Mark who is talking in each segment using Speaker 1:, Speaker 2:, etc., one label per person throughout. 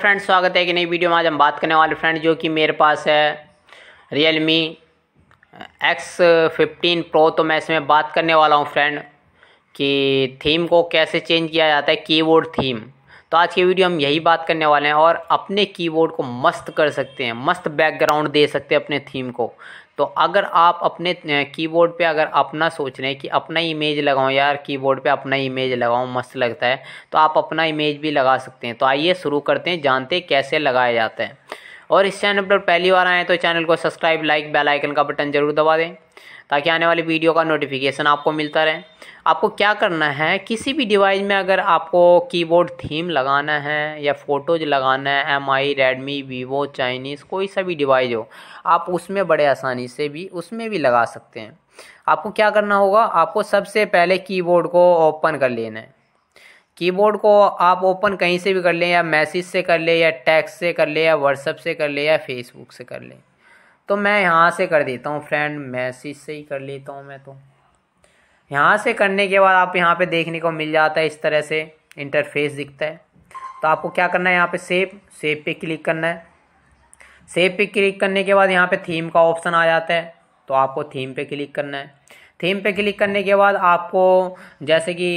Speaker 1: friend स्वागत है कि नई वीडियो में आज हम बात करने वाले फ्रेंड जो कि मेरे पास है Realme X fifteen pro तो मैं इसमें बात करने वाला हूं फ्रेंड कि थीम को कैसे चेंज किया जाता है कीबोर्ड थीम तो आज की वीडियो हम यही बात करने वाले हैं और अपने कीबोर्ड को मस्त कर सकते हैं मस्त बैकग्राउंड दे सकते हैं अपने थीम को तो अगर आप अपने कीबोर्ड पे अगर अपना सोच रहे हैं कि अपना इमेज लगाऊं यार कीबोर्ड पे अपना इमेज लगाऊं मस्त लगता है तो आप अपना इमेज भी लगा सकते हैं तो आइए शुरू करते हैं जानते हैं कैसे लगाया जाता है और इस चैनल पर पहली बार आएँ तो चैनल को सब्सक्राइब लाइक बेलाइकन का बटन जरूर दबा दें ताकि आने वाली वीडियो का नोटिफिकेशन आपको मिलता रहे आपको क्या करना है किसी भी डिवाइस में अगर आपको कीबोर्ड थीम लगाना है या फ़ोटोज लगाना है M I Redmi Vivo Chinese कोई सा भी डिवाइस हो आप उसमें बड़े आसानी से भी उसमें भी लगा सकते हैं आपको क्या करना होगा आपको सबसे पहले कीबोर्ड को ओपन कर लेना है कीबोर्ड को आप ओपन कहीं से भी कर लें या मैसेज से कर लें या टैक्स से कर लें या व्हाट्सअप से कर लें या फेसबुक से कर लें तो मैं यहाँ से कर देता हूँ फ्रेंड मैसेज से ही कर लेता हूँ मैं तो यहाँ से करने के बाद आप यहाँ पे देखने को मिल जाता है इस तरह से इंटरफेस दिखता है तो आपको क्या करना है यहाँ पे सेव सेव पे क्लिक करना है सेव पे क्लिक करने के बाद यहाँ पे थीम का ऑप्शन आ जाता है तो आपको थीम पे क्लिक करना है थीम पे क्लिक करने के बाद आपको जैसे कि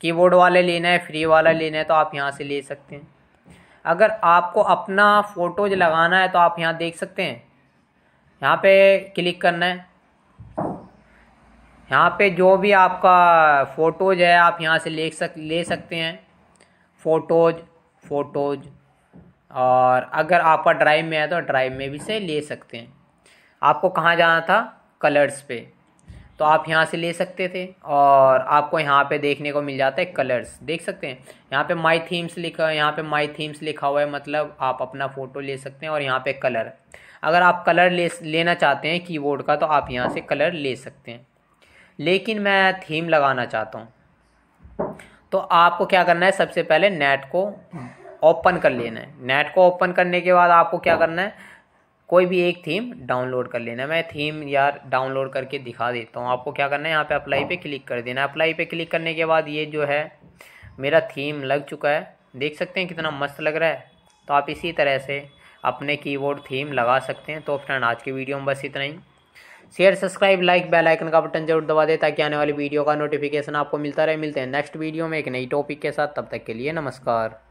Speaker 1: कीबोर्ड वाले लेना है फ्री वाला लेना है तो आप यहाँ से ले सकते हैं अगर आपको अपना फ़ोटोज लगाना है तो आप यहाँ देख सकते हैं यहाँ पे क्लिक करना है यहाँ पे जो भी आपका फ़ोटोज़ है आप यहाँ से ले सक ले सकते हैं फ़ोटोज़ फ़ोटोज़ और अगर आपका ड्राइव में है तो ड्राइव में भी से ले सकते हैं आपको कहाँ जाना था कलर्स पे तो आप यहाँ से ले सकते थे और आपको यहाँ पे देखने को मिल जाता है कलर्स देख सकते हैं यहाँ पे माई थीम्स लिखा यहाँ पे माई थीम्स लिखा हुआ है मतलब आप अपना फ़ोटो ले सकते हैं और यहाँ पे कलर अगर आप कलर ले लेना चाहते हैं कीबोर्ड का तो आप यहाँ से कलर ले सकते हैं लेकिन मैं थीम लगाना चाहता हूँ तो आपको क्या करना है सबसे पहले नेट को ओपन कर लेना है नेट को ओपन करने के बाद आपको क्या करना है कोई भी एक थीम डाउनलोड कर लेना मैं थीम यार डाउनलोड करके दिखा देता हूँ आपको क्या करना है यहाँ पे अप्लाई पे क्लिक कर देना अप्लाई पे क्लिक करने के बाद ये जो है मेरा थीम लग चुका है देख सकते हैं कितना मस्त लग रहा है तो आप इसी तरह से अपने कीबोर्ड थीम लगा सकते हैं तो फ्रेंड आज की वीडियो में बस इतना ही share subscribe like bell icon का बटन जरूर दबा दें ताकि आने वाली वीडियो का नोटिफिकेशन आपको मिलता रहे मिलते हैं नेक्स्ट वीडियो में एक नई टॉपिक के साथ तब तक के लिए नमस्कार